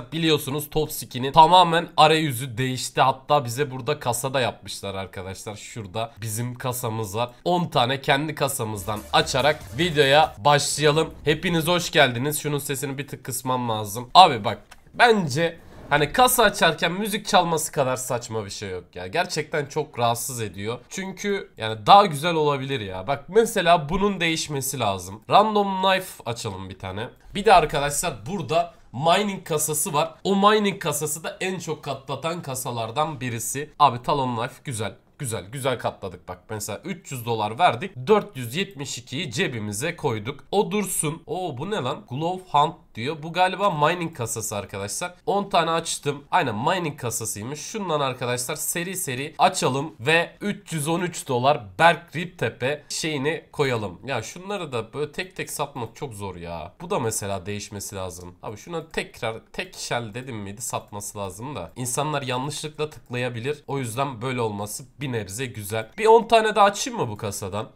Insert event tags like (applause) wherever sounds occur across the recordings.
arkadaşlar biliyorsunuz Top Skin'in tamamen arayüzü değişti. Hatta bize burada kasada yapmışlar arkadaşlar. Şurada bizim kasamız var. 10 tane kendi kasamızdan açarak videoya başlayalım. Hepiniz hoş geldiniz. Şunun sesini bir tık kısmam lazım. Abi bak bence Hani kasa açarken müzik çalması kadar saçma bir şey yok ya. Gerçekten çok rahatsız ediyor. Çünkü yani daha güzel olabilir ya. Bak mesela bunun değişmesi lazım. Random knife açalım bir tane. Bir de arkadaşlar burada mining kasası var. O mining kasası da en çok katlatan kasalardan birisi. Abi Talon life güzel. Güzel güzel katladık bak. Mesela 300 dolar verdik. 472'yi cebimize koyduk. O dursun. Oo bu ne lan? Glove Hunt diyor. Bu galiba mining kasası arkadaşlar. 10 tane açtım. Aynen mining kasasıymış. Şundan arkadaşlar seri seri açalım ve 313 dolar Berk Riptepe şeyini koyalım. Ya şunları da böyle tek tek satmak çok zor ya. Bu da mesela değişmesi lazım. Abi şuna tekrar tek shell dedim miydi satması lazım da. İnsanlar yanlışlıkla tıklayabilir. O yüzden böyle olması bir bir nebze güzel. Bir 10 tane daha açayım mı bu kasadan?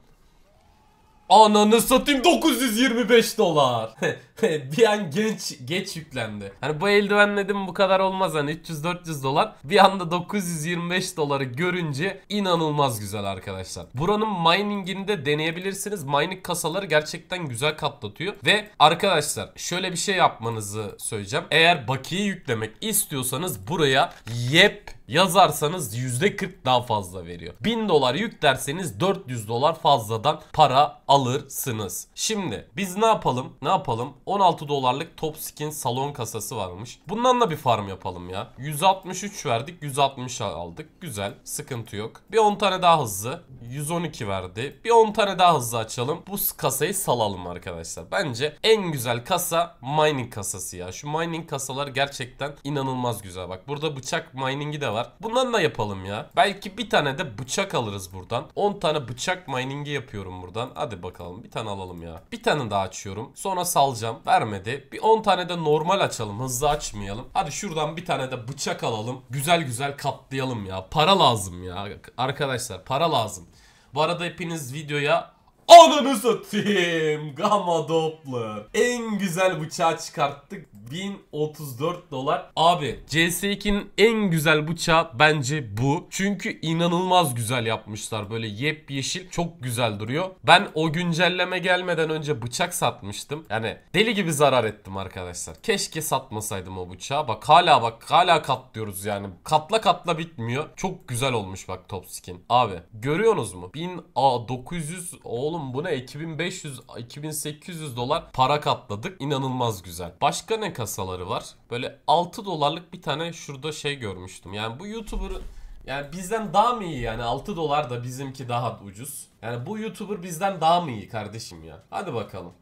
Ananı satayım 925 dolar. (laughs) bir an genç geç yüklendi. Hani bu eldiven değil mi bu kadar olmaz hani 300-400 dolar. Bir anda 925 doları görünce inanılmaz güzel arkadaşlar. Buranın miningini de deneyebilirsiniz. Mining kasaları gerçekten güzel katlatıyor. Ve arkadaşlar şöyle bir şey yapmanızı söyleyeceğim. Eğer bakiye yüklemek istiyorsanız buraya yep yazarsanız %40 daha fazla veriyor. 1000 dolar yüklerseniz 400 dolar fazladan para alırsınız. Şimdi biz ne yapalım? Ne yapalım? 16 dolarlık Top Skin salon kasası varmış. Bundan da bir farm yapalım ya. 163 verdik, 160 aldık. Güzel, sıkıntı yok. Bir 10 tane daha hızlı. 112 verdi. Bir 10 tane daha hızlı açalım. Bu kasayı salalım arkadaşlar. Bence en güzel kasa mining kasası ya. Şu mining kasalar gerçekten inanılmaz güzel. Bak burada bıçak miningi de var. Bundan da yapalım ya. Belki bir tane de bıçak alırız buradan. 10 tane bıçak miningi yapıyorum buradan. Hadi bakalım bir tane alalım ya. Bir tane daha açıyorum. Sonra salacağım. Vermedi. Bir 10 tane de normal açalım. Hızlı açmayalım. Hadi şuradan bir tane de bıçak alalım. Güzel güzel katlayalım ya. Para lazım ya. Arkadaşlar para lazım. Bu arada hepiniz videoya Ananı satayım. (laughs) Gamma Doppler. En güzel bıçağı çıkarttık. 1034 dolar. Abi CS2'nin en güzel bıçağı bence bu. Çünkü inanılmaz güzel yapmışlar. Böyle yepyeşil çok güzel duruyor. Ben o güncelleme gelmeden önce bıçak satmıştım. Yani deli gibi zarar ettim arkadaşlar. Keşke satmasaydım o bıçağı. Bak hala bak hala katlıyoruz yani. Katla katla bitmiyor. Çok güzel olmuş bak top skin. Abi görüyorsunuz mu? 1900 oğlum Oğlum buna 2500 2800 dolar para katladık. İnanılmaz güzel. Başka ne kasaları var? Böyle 6 dolarlık bir tane şurada şey görmüştüm. Yani bu YouTuber yani bizden daha mı iyi yani 6 dolar da bizimki daha ucuz. Yani bu YouTuber bizden daha mı iyi kardeşim ya? Hadi bakalım.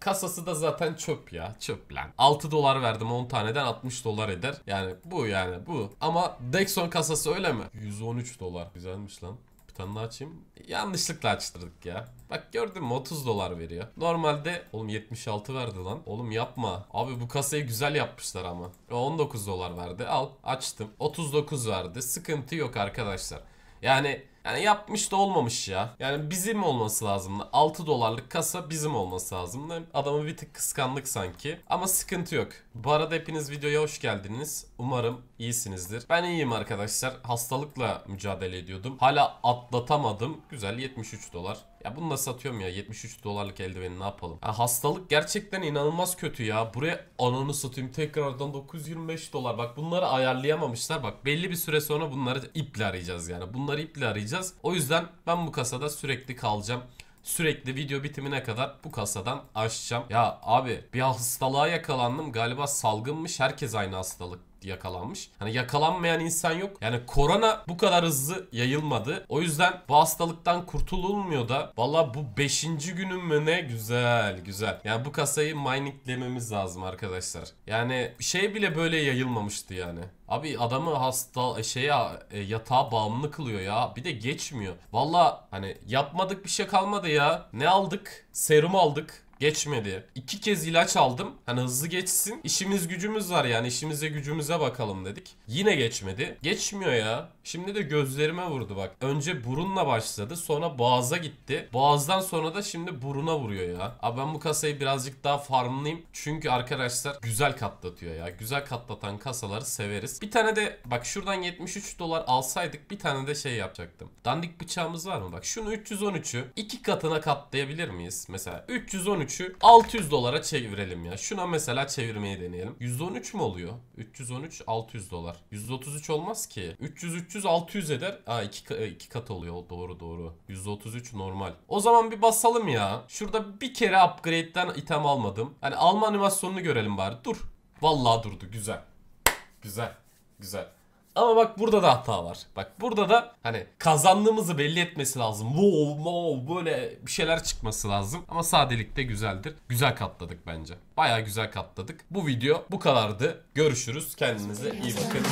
Kasası da zaten çöp ya. Çöp lan. 6 dolar verdim 10 taneden 60 dolar eder. Yani bu yani bu. Ama Dexon kasası öyle mi? 113 dolar. Güzelmiş lan kutularını açayım. Yanlışlıkla açtırdık ya. Bak gördün mü 30 dolar veriyor. Normalde oğlum 76 verdi lan. Oğlum yapma. Abi bu kasayı güzel yapmışlar ama. 19 e, dolar verdi. Al açtım. 39 verdi. Sıkıntı yok arkadaşlar. Yani yani yapmış da olmamış ya. Yani bizim olması lazım. 6 dolarlık kasa bizim olması lazım. Adamı bir tık kıskandık sanki. Ama sıkıntı yok. Bu arada hepiniz videoya hoş geldiniz. Umarım iyisinizdir. Ben iyiyim arkadaşlar. Hastalıkla mücadele ediyordum. Hala atlatamadım. Güzel 73 dolar. Ya bunu da satıyorum ya 73 dolarlık eldiveni ne yapalım. Ya hastalık gerçekten inanılmaz kötü ya. Buraya ananı satayım tekrardan 925 dolar. Bak bunları ayarlayamamışlar. Bak belli bir süre sonra bunları iple arayacağız yani. Bunları iple arayacağız. O yüzden ben bu kasada sürekli kalacağım sürekli video bitimine kadar bu kasadan açacağım. Ya abi bir hastalığa yakalandım galiba salgınmış herkes aynı hastalık yakalanmış. Hani yakalanmayan insan yok. Yani korona bu kadar hızlı yayılmadı. O yüzden bu hastalıktan kurtululmuyor da valla bu 5. günün mü ne güzel güzel. Yani bu kasayı mininglememiz lazım arkadaşlar. Yani şey bile böyle yayılmamıştı yani. Abi adamı hasta e, şeye e, yatağa bağımlı kılıyor ya. Bir de geçmiyor. Valla hani yapmadık bir şey kalmadı ya. Ne aldık? Serum aldık. Geçmedi. İki kez ilaç aldım. Hani hızlı geçsin. İşimiz gücümüz var yani. işimize gücümüze bakalım dedik. Yine geçmedi. Geçmiyor ya. Şimdi de gözlerime vurdu bak. Önce burunla başladı. Sonra boğaza gitti. Boğazdan sonra da şimdi buruna vuruyor ya. Abi ben bu kasayı birazcık daha farmlayayım. Çünkü arkadaşlar güzel katlatıyor ya. Güzel katlatan kasaları severiz. Bir tane de bak şuradan 73 dolar alsaydık bir tane de şey yapacaktım. Dandik bıçağımız var mı? Bak şunu 313'ü iki katına katlayabilir miyiz? Mesela 313 %13'ü 600 dolara çevirelim ya. Şuna mesela çevirmeyi deneyelim. 113 mü oluyor? 313 600 dolar. 133 olmaz ki. 300 300 600 eder. Aa iki e, iki kat oluyor. Doğru doğru. 133 normal. O zaman bir basalım ya. Şurada bir kere upgrade'den item almadım. Hani alma animasyonunu görelim bari. Dur. Vallahi durdu. Güzel. Güzel. Güzel. Ama bak burada da hata var. Bak burada da hani kazandığımızı belli etmesi lazım. Wow, wow böyle bir şeyler çıkması lazım. Ama sadelik de güzeldir. Güzel katladık bence. Baya güzel katladık. Bu video bu kadardı. Görüşürüz. Kendinize iyi bakın.